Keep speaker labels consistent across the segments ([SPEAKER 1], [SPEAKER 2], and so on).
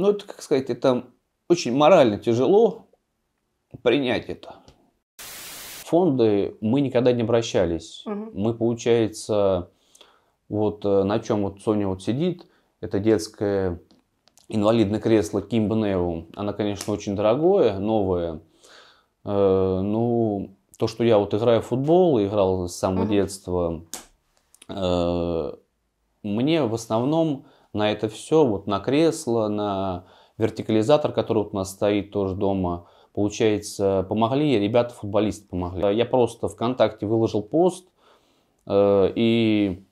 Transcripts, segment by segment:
[SPEAKER 1] Ну это, как сказать, это очень морально тяжело принять это. Фонды мы никогда не обращались. Угу. Мы, получается, вот э, на чем вот Соня вот сидит, это детское инвалидное кресло Кимба Она, конечно, очень дорогое, новое. Э, ну, то, что я вот играю в футбол, играл с самого угу. детства, э, мне в основном на это все, вот на кресло, на вертикализатор, который вот у нас стоит тоже дома, получается, помогли, ребята футболисты помогли. Я просто ВКонтакте выложил пост э, и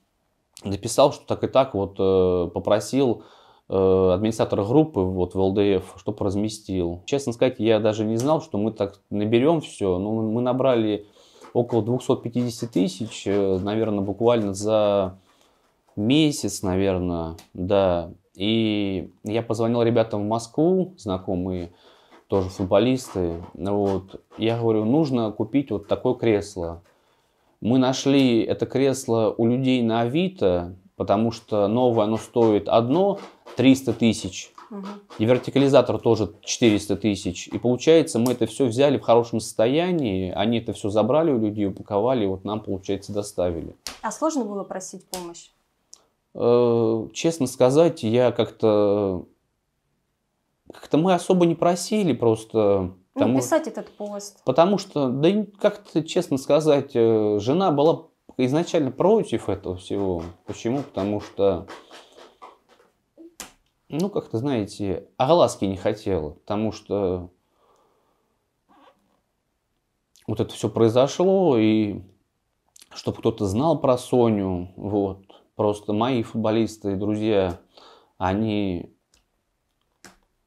[SPEAKER 1] написал, что так и так вот э, попросил э, администратора группы вот в ЛДФ, чтобы разместил. Честно сказать, я даже не знал, что мы так наберем все, но ну, мы набрали около 250 тысяч, э, наверное, буквально за месяц, наверное, да. И я позвонил ребятам в Москву, знакомые, тоже футболисты. Вот. Я говорю, нужно купить вот такое кресло. Мы нашли это кресло у людей на Авито, потому что новое оно стоит одно 300 тысяч, угу. и вертикализатор тоже 400 тысяч. И получается, мы это все взяли в хорошем состоянии, они это все забрали у людей, упаковали, и вот нам, получается, доставили. А сложно было просить помощь? Э, честно сказать, я как-то... Как-то мы особо не просили просто... Потому, не этот пост. Потому что, да как-то, честно сказать, э, жена была изначально против этого всего. Почему? Потому что, ну, как-то, знаете, огласки не хотела. Потому что вот это все произошло, и чтобы кто-то знал про Соню, вот. Просто мои футболисты и друзья, они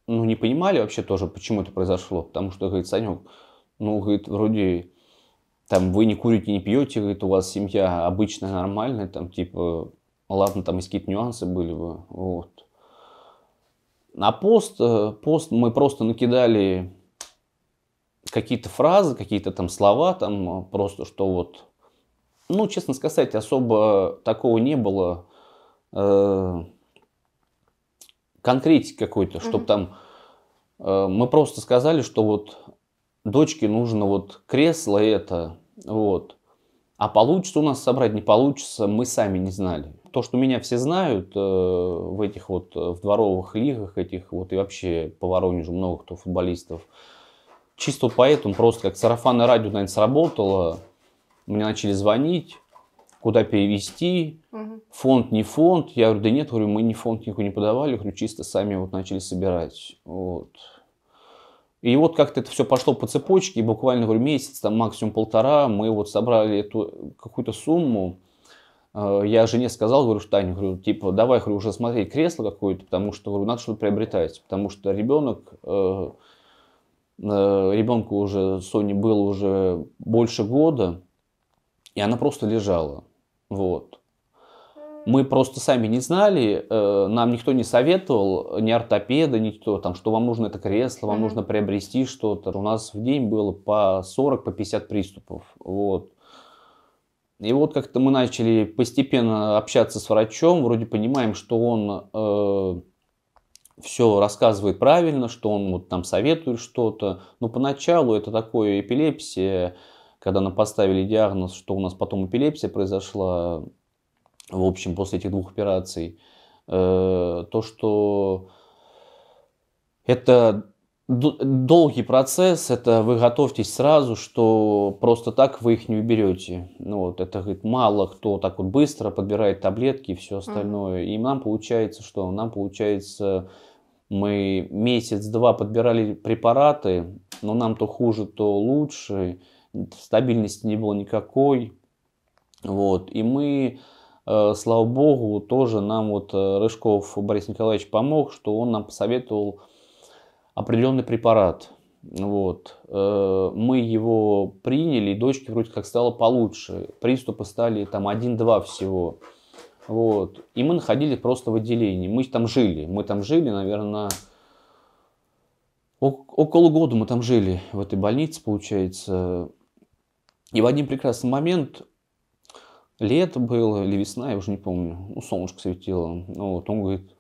[SPEAKER 1] ну, не понимали вообще тоже, почему это произошло. Потому что, говорит, Санек, ну, говорит, вроде там вы не курите, не пьете, говорит, у вас семья обычная, нормальная, там, типа, ладно, там есть какие-то нюансы были бы, вот. На пост, э, пост мы просто накидали какие-то фразы, какие-то там слова, там э, просто, что вот ну, честно сказать, особо такого не было. Э, конкретики какой-то, чтобы там... Э, мы просто сказали, что вот дочке нужно вот кресло это, вот. А получится у нас собрать, не получится, мы сами не знали. То, что меня все знают э, в этих вот э, в дворовых лигах, этих вот и вообще по Воронежу много кто футболистов, чисто поэтому просто как сарафанное радио, наверное, сработало. Мне начали звонить, куда перевести, угу. фонд не фонд. Я говорю, да нет, говорю, мы не фонд никакой не подавали, говорю, чисто сами вот начали собирать. Вот. И вот как-то это все пошло по цепочке, и буквально говорю, месяц, там максимум полтора, мы вот собрали эту какую-то сумму. Э, я жене сказал, говорю, что Таня, говорю, типа, давай, говорю, уже смотреть кресло какое-то, потому что, говорю, надо что-то приобретать, потому что ребенок, э, э, ребенку уже, Соне было уже больше года, и она просто лежала. Вот. Мы просто сами не знали, э, нам никто не советовал, ни ортопеда, никто, там, что вам нужно это кресло, вам нужно приобрести что-то. У нас в день было по 40, по 50 приступов. Вот. И вот как-то мы начали постепенно общаться с врачом, вроде понимаем, что он э, все рассказывает правильно, что он вот, там советует что-то. Но поначалу это такое эпилепсия, когда нам поставили диагноз, что у нас потом эпилепсия произошла, в общем, после этих двух операций, э, то, что это долгий процесс, это вы готовьтесь сразу, что просто так вы их не уберете. Ну, вот это говорит, мало кто так вот быстро подбирает таблетки и все остальное. Mm-hmm. И нам получается, что нам получается, мы месяц-два подбирали препараты, но нам то хуже, то лучше стабильности не было никакой. Вот. И мы, э, слава богу, тоже нам вот э, Рыжков Борис Николаевич помог, что он нам посоветовал определенный препарат. Вот. Э, мы его приняли, и дочке вроде как стало получше. Приступы стали там 1-2 всего. Вот. И мы находились просто в отделении. Мы там жили. Мы там жили, наверное, около года мы там жили, в этой больнице, получается. И в один прекрасный момент, лето было или весна, я уже не помню, ну, солнышко светило. Ну, вот он говорит,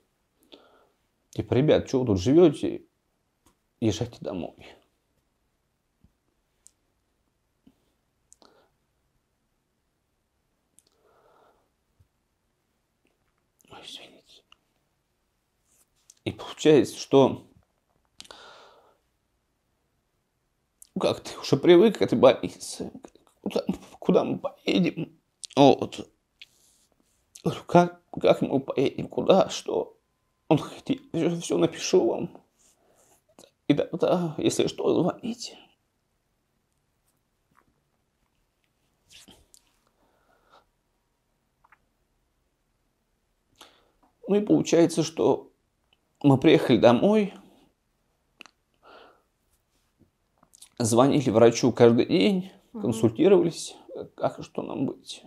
[SPEAKER 1] типа, ребят, что вы тут живете? Езжайте домой. Ой, извините. И получается, что как ты уже привык к этой больнице, куда, куда мы поедем? Вот. Как, как мы поедем? Куда? Что? Он хотел, все напишу вам. И да да если что, звоните. Ну и получается, что мы приехали домой, звонили врачу каждый день, угу. консультировались, как и что нам быть.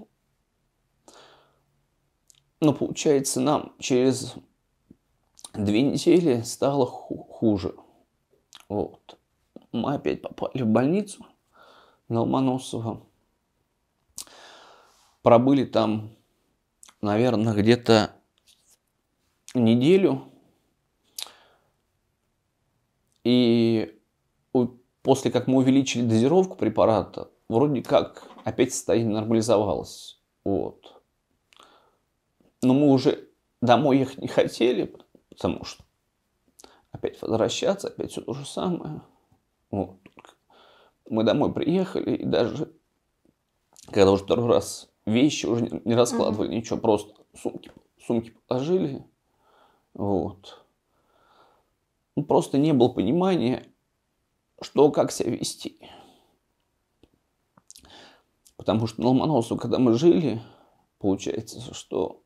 [SPEAKER 1] Но получается, нам через две недели стало хуже. Вот. Мы опять попали в больницу на Ломоносова. Пробыли там, наверное, где-то неделю. И после как мы увеличили дозировку препарата, вроде как опять состояние нормализовалось. Вот. Но мы уже домой их не хотели, потому что опять возвращаться, опять все то же самое. Вот. Мы домой приехали, и даже когда уже второй раз вещи уже не раскладывали, uh-huh. ничего, просто сумки, сумки положили. Вот. Ну, просто не было понимания, что, как себя вести. Потому что на ну, Ломоносу, когда мы жили, получается, что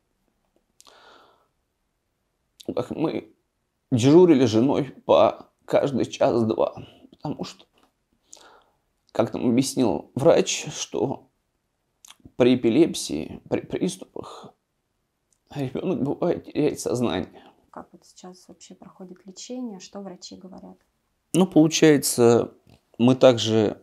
[SPEAKER 1] как мы дежурили женой по каждый час-два. Потому что, как нам объяснил врач, что при эпилепсии, при приступах ребенок бывает теряет сознание. Как вот сейчас вообще проходит лечение? Что врачи говорят? Ну, получается, мы также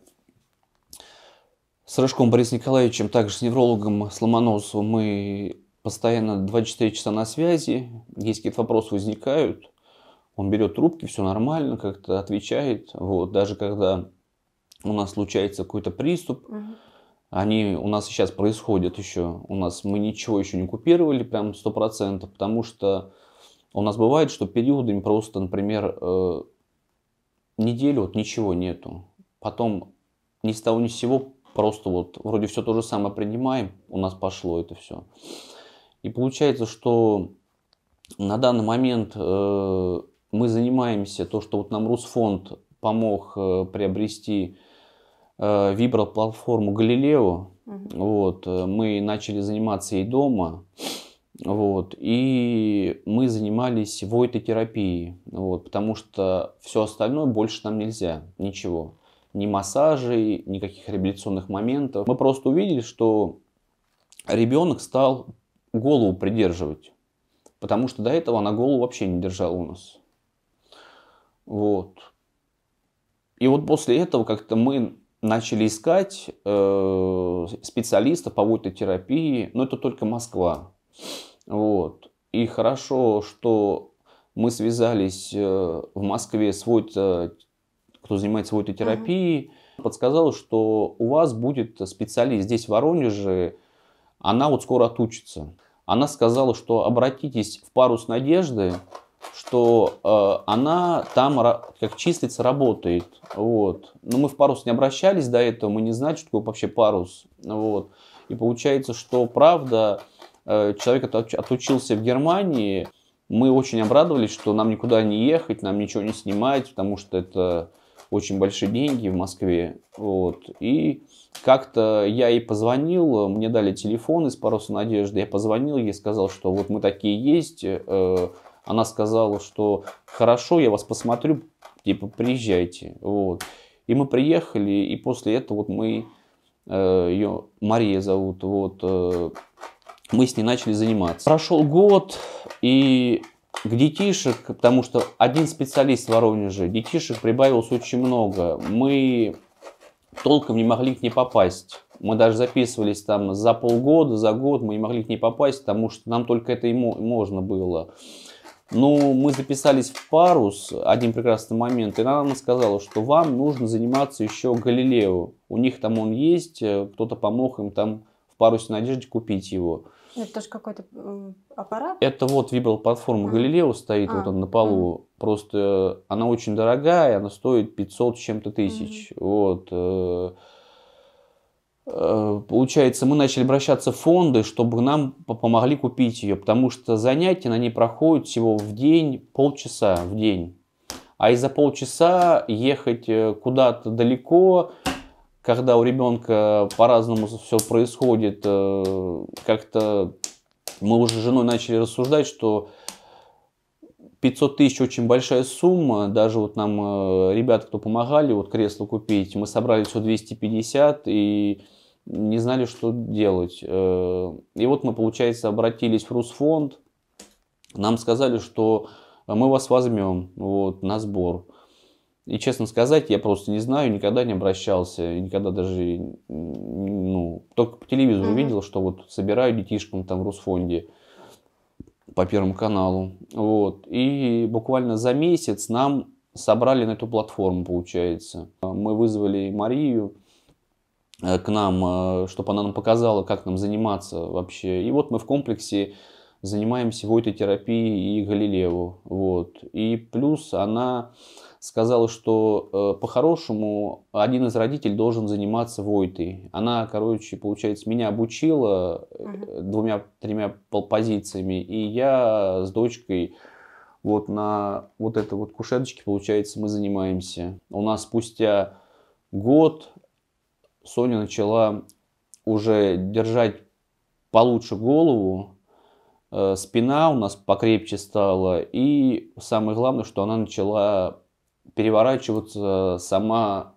[SPEAKER 1] с Рожком Борисом Николаевичем, также с неврологом Сломоносовым мы постоянно 24 часа на связи. Есть какие-то вопросы возникают, он берет трубки, все нормально, как-то отвечает. Вот. Даже когда у нас случается какой-то приступ, угу. они у нас сейчас происходят еще. У нас мы ничего еще не купировали прям 100%, потому что у нас бывает, что периодами просто, например, э, неделю вот ничего нету. Потом ни с того ни с сего просто вот вроде все то же самое принимаем, у нас пошло это все. И получается, что на данный момент э, мы занимаемся то, что вот нам Русфонд помог э, приобрести э, виброплатформу Галилео. Угу. Вот, э, мы начали заниматься и дома. Вот, и мы занимались войтотерапией, вот, потому что все остальное больше нам нельзя, ничего ни массажей, никаких реабилитационных моментов. Мы просто увидели, что ребенок стал голову придерживать, потому что до этого она голову вообще не держала у нас. Вот. И вот после этого как-то мы начали искать э, специалистов по терапии, но это только Москва. Вот. И хорошо, что мы связались э, в Москве с кто занимается вот этой терапией, подсказала, что у вас будет специалист здесь, в Воронеже, она вот скоро отучится. Она сказала, что обратитесь в парус надежды, что э, она там, как числится, работает. Вот. Но мы в парус не обращались до этого, мы не знали, что такое вообще парус. Вот. И получается, что правда, э, человек отучился в Германии, мы очень обрадовались, что нам никуда не ехать, нам ничего не снимать, потому что это очень большие деньги в Москве. Вот. И как-то я ей позвонил, мне дали телефон из Паруса Надежды, я позвонил ей, сказал, что вот мы такие есть. Э, она сказала, что хорошо, я вас посмотрю, типа приезжайте. Вот. И мы приехали, и после этого вот мы, э, ее Мария зовут, вот, э, мы с ней начали заниматься. Прошел год, и к детишек, потому что один специалист в Воронеже, детишек прибавилось очень много. Мы толком не могли к ней попасть. Мы даже записывались там за полгода, за год, мы не могли к ней попасть, потому что нам только это и можно было. Но ну, мы записались в парус один прекрасный момент, и она нам сказала, что вам нужно заниматься еще Галилео. У них там он есть, э, кто-то помог им там в парусе надежде купить его. Это тоже какой-то аппарат? Это вот виброплатформа а. Галилео стоит, вот а, он на полу. Просто она очень дорогая, она стоит 500 с чем-то тысяч. Вот. Э, э, получается, мы начали обращаться в фонды, чтобы нам помогли купить ее, потому что занятия на ней проходят всего в день, полчаса в день. А из-за полчаса ехать э, куда-то далеко, когда у ребенка по-разному все происходит, э, как-то мы уже с женой начали рассуждать, что 500 тысяч очень большая сумма, даже вот нам э, ребята, кто помогали вот кресло купить, мы собрали все 250 и не знали, что делать. Э, и вот мы, получается, обратились в Русфонд, нам сказали, что мы вас возьмем вот, на сбор. И, честно сказать, я просто не знаю, никогда не обращался, никогда даже, ну, только по телевизору mm-hmm. видел, что вот собираю детишкам там в Русфонде по Первому каналу. Вот. И буквально за месяц нам собрали на эту платформу, получается. Мы вызвали Марию э, к нам, э, чтобы она нам показала, как нам заниматься вообще. И вот мы в комплексе занимаемся вольтой терапией и Галилео. Вот. И плюс она сказала, что э, по-хорошему один из родителей должен заниматься войтой. Она, короче, получается, меня обучила э, двумя-тремя позициями, и я с дочкой вот на вот этой вот кушеточке, получается, мы занимаемся. У нас спустя год Соня начала уже держать получше голову, э, спина у нас покрепче стала, и самое главное, что она начала переворачиваться сама,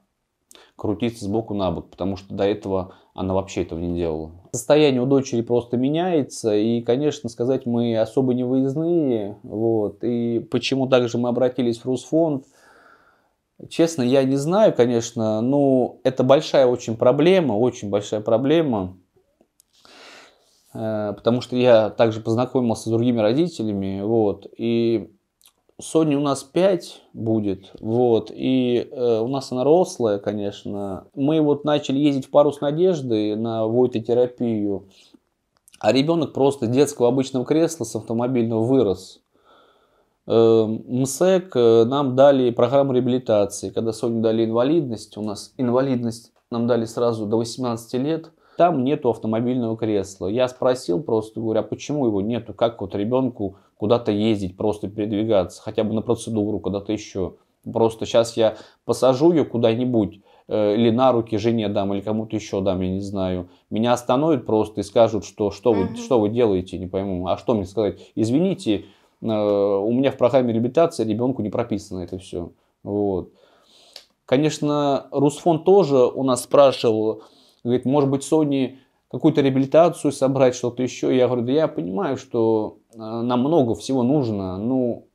[SPEAKER 1] крутиться сбоку на бок, потому что до этого она вообще этого не делала. Состояние у дочери просто меняется, и, конечно, сказать мы особо не выездные, вот, и почему также мы обратились в Русфонд, честно, я не знаю, конечно, но это большая очень проблема, очень большая проблема, э, потому что я также познакомился с другими родителями, вот, и Sony у нас 5 будет, вот, и э, у нас она рослая, конечно. Мы вот начали ездить в парус надежды на войтотерапию, а ребенок просто детского обычного кресла с автомобильного вырос. Э, МСЭК э, нам дали программу реабилитации, когда Sony дали инвалидность, у нас инвалидность нам дали сразу до 18 лет – там нету автомобильного кресла. Я спросил просто, говорю, а почему его нету? Как вот ребенку куда-то ездить, просто передвигаться, хотя бы на процедуру, куда-то еще. Просто сейчас я посажу ее куда-нибудь, э, или на руки жене дам, или кому-то еще дам, я не знаю. Меня остановят просто и скажут, что что вы, что вы делаете, не пойму. А что мне сказать? Извините, э, у меня в программе реабилитации ребенку не прописано это все. Вот. Конечно, Русфон тоже у нас спрашивал, говорит, может быть, Sony какую-то реабилитацию собрать, что-то еще. Я говорю, да я понимаю, что э, нам много всего нужно, но ну,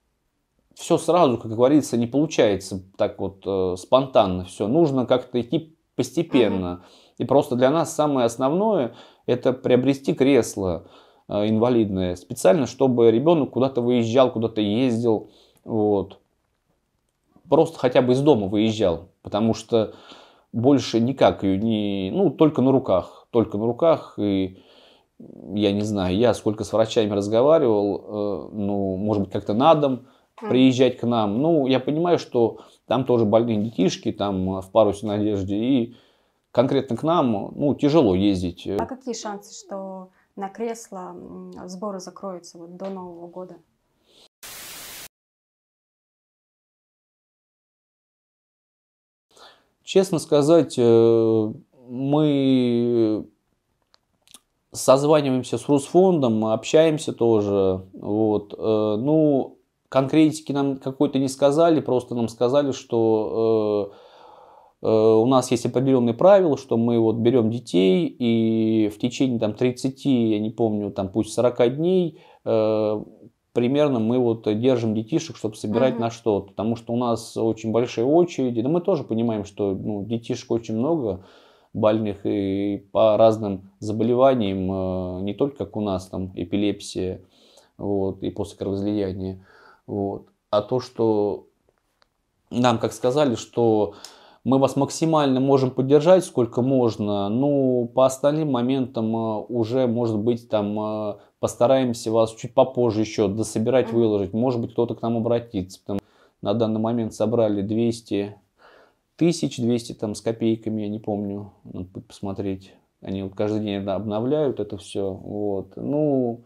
[SPEAKER 1] все сразу, как говорится, не получается так вот э, спонтанно все. Нужно как-то идти постепенно. И просто для нас самое основное – это приобрести кресло э, инвалидное специально, чтобы ребенок куда-то выезжал, куда-то ездил. Вот. Просто хотя бы из дома выезжал, потому что больше никак ее не... Ну, только на руках только на руках, и я не знаю, я сколько с врачами разговаривал, э, ну, может быть, как-то на дом приезжать к нам. Ну, я понимаю, что там тоже больные детишки, там э, в парусе надежде, и конкретно к нам, ну, тяжело ездить. А какие шансы, что на кресло сборы закроются вот до Нового года? Честно сказать, э, мы э, созваниваемся с Русфондом, общаемся тоже. Вот. Э, ну, конкретики нам какой-то не сказали, просто нам сказали, что э, у нас есть определенные правила, что мы вот берем детей и в течение там 30, я не помню, там пусть 40 дней примерно мы вот держим детишек, чтобы собирать uh-huh. на что-то, потому что у нас очень большие очереди, Но мы тоже понимаем, что ну, детишек очень много, больных и по разным заболеваниям, э, не только как у нас, там эпилепсия вот, и после кровоизлияния. Вот. А то, что нам как сказали, что мы вас максимально можем поддержать, сколько можно, ну, по остальным моментам э, уже, может быть, там э, постараемся вас чуть попозже еще дособирать, выложить, может быть, кто-то к нам обратится. Потому на данный момент собрали 200 1200 там с копейками, я не помню, надо ну, посмотреть. Они вот каждый день да, обновляют это все. Вот. Ну,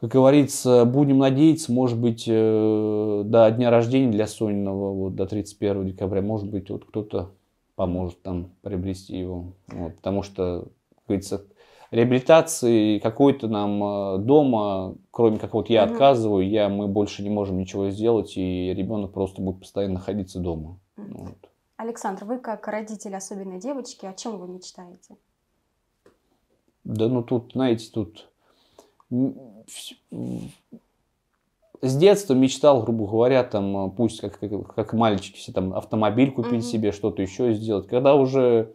[SPEAKER 1] как говорится, будем надеяться, может быть, э, до дня рождения для Сониного, вот, до 31 декабря, может быть, вот кто-то поможет там приобрести его. Вот, потому что, как говорится, реабилитации какой-то нам э, дома, кроме как вот я отказываю, я, мы больше не можем ничего сделать, и ребенок просто будет постоянно находиться дома. Вот. Александр, вы как родитель особенной девочки, о чем вы мечтаете? Да ну тут, знаете, тут с детства мечтал, грубо говоря, там, а, пусть как, как, как мальчики все там автомобиль купить mm себе, что-то еще сделать. Когда уже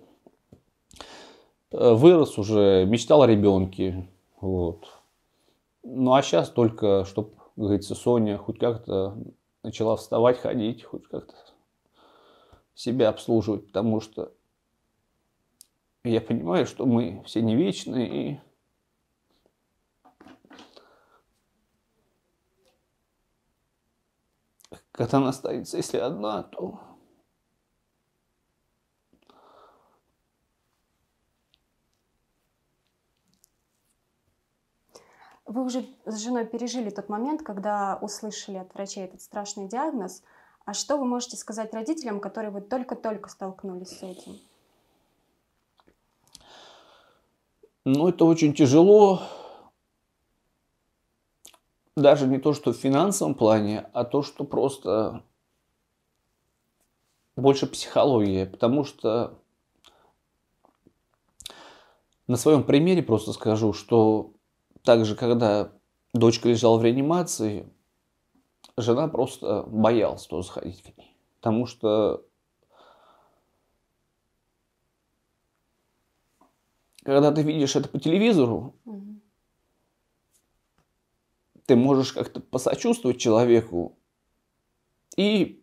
[SPEAKER 1] э, вырос, уже мечтал о ребенке. Вот. Ну а сейчас только, чтобы, говорится, Соня хоть как-то начала вставать, ходить, хоть как-то себя обслуживать, потому что я понимаю, что мы все не вечны, и когда она останется, если одна, то Вы уже с женой пережили тот момент, когда услышали от врачей этот страшный диагноз. А что вы можете сказать родителям, которые вот только-только столкнулись с этим? Ну, это очень тяжело. Даже не то, что в финансовом плане, а то, что просто больше психология. Потому что на своем примере просто скажу, что также, когда дочка лежала в реанимации, жена просто боялась туда заходить к ней. Потому что когда ты видишь это по телевизору, угу. ты можешь как-то посочувствовать человеку. И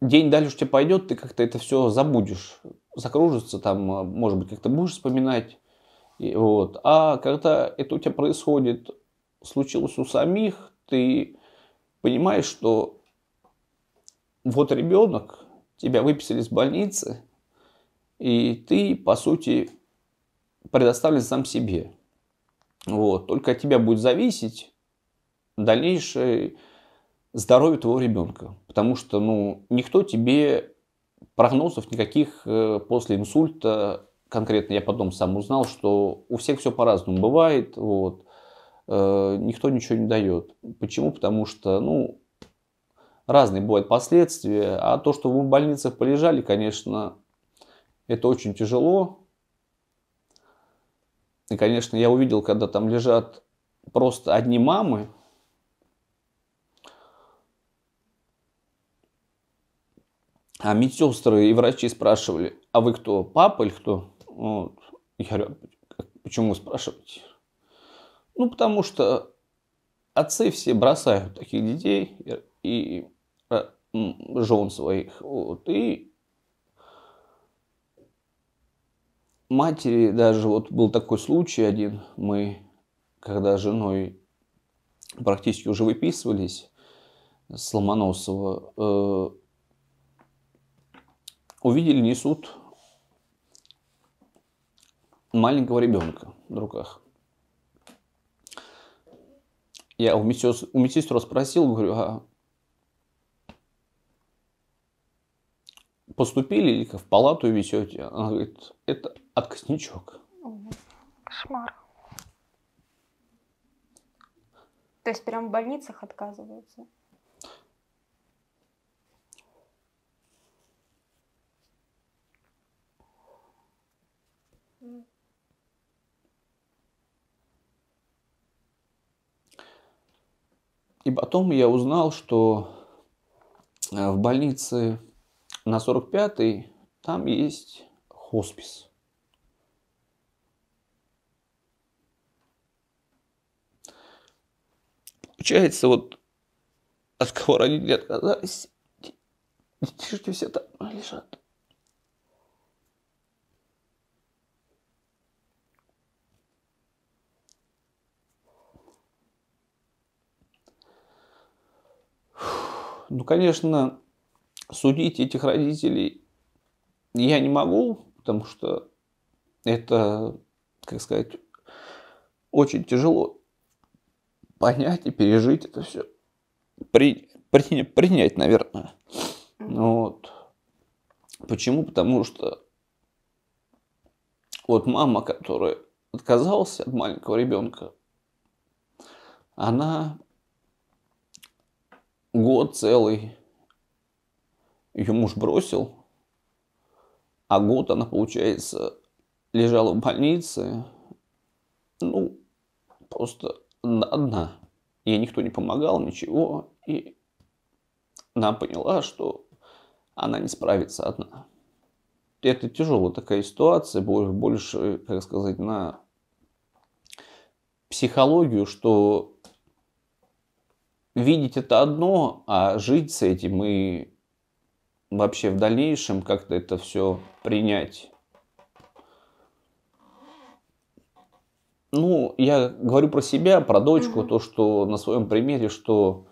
[SPEAKER 1] день дальше у тебя пойдет, ты как-то это все забудешь. Закружится там, а, может быть, как-то будешь вспоминать. И вот. А когда это у тебя происходит, случилось у самих, ты понимаешь, что вот ребенок, тебя выписали из больницы, и ты, по сути, предоставлен сам себе. Вот. Только от тебя будет зависеть дальнейшее здоровье твоего ребенка. Потому что ну, никто тебе прогнозов никаких э, после инсульта, конкретно я потом сам узнал, что у всех все по-разному бывает. Вот. Э, никто ничего не дает. Почему? Потому что, ну, разные бывают последствия. А то, что вы в больницах полежали, конечно, это очень тяжело. И, конечно, я увидел, когда там лежат просто одни мамы, а медсестры и врачи спрашивали, а вы кто, папа или кто? Вот. Я говорю, «А почему спрашиваете? Ну, потому что отцы все бросают таких детей и, и э, жен своих. Вот, и матери даже вот был такой случай один, мы когда с женой практически уже выписывались с Ломоносова, э, увидели, несут маленького ребенка в руках. Я у, медсес... у медсестру спросил, говорю, а поступили ли в палату везете? Она говорит, это откосничок. Кошмар. То есть прям в больницах отказываются? Mm. потом я узнал, что в больнице на 45-й там есть хоспис. Получается, вот от кого родители отказались, детишки все там лежат. ну, конечно, судить этих родителей я не могу, потому что это, как сказать, очень тяжело понять и пережить это все. При, при, принять, наверное. Вот. Почему? Потому что вот мама, которая отказалась от маленького ребенка, она год целый ее муж бросил, а год она, получается, лежала в больнице, ну, просто одна. Ей никто не помогал, ничего, и она поняла, что она не справится одна. Это тяжелая такая ситуация, больше, как сказать, на психологию, что видеть это одно, а жить с этим и вообще в дальнейшем как-то это все принять. Ну, я говорю про себя, про дочку, то, что на своем примере, что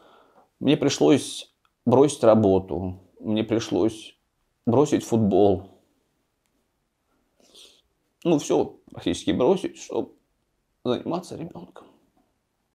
[SPEAKER 1] мне пришлось бросить работу, мне пришлось бросить футбол. Ну, все практически бросить, чтобы заниматься ребенком.